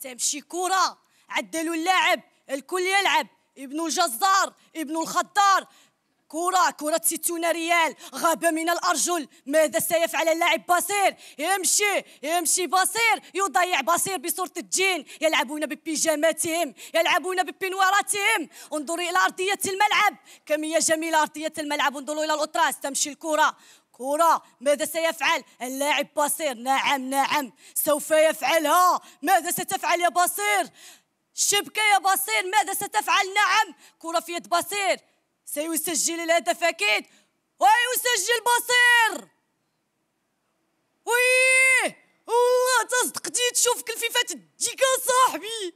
تمشي كره عدلوا اللاعب الكل يلعب ابن الجزار ابن الخضار كرة كرة ستون ريال غاب من الأرجل ماذا سيفعل اللاعب بصير يمشي يمشي بصير يضيع بصير بصورة الجين يلعبون ببيجاماتهم يلعبون ببنواراتهم انظروا إلى أرضية الملعب كم هي جميلة أرضية الملعب انظروا إلى الأطراس تمشي الكرة كرة ماذا سيفعل اللاعب بصير نعم نعم سوف يفعلها ماذا ستفعل يا بصير شبكة يا بصير ماذا ستفعل نعم كرة في يد بصير سيسجل الهدف أكيد ويسجل بصير وي والله دي تشوف فيفا تديك صاحبي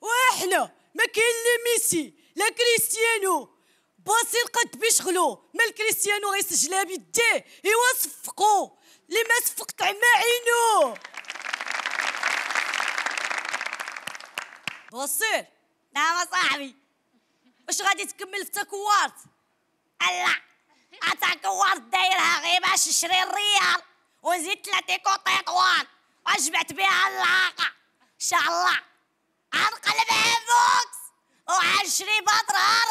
واحنا ما كاين لا ميسي لا كريستيانو باصي القد بيشغلو ما الكريستيانو غيسجلها بيديه ايوا صفقو اللي ما صفقت عما عينو بصير نعم صاحبي واش غادي تكمل في تاكوارت الا تاكوارت دايرها غير باش نشري الريال وزيد ثلاثة تطوان وجبت بها اللاقة ان شاء الله غنقلبها بوكس وغنشري بطرار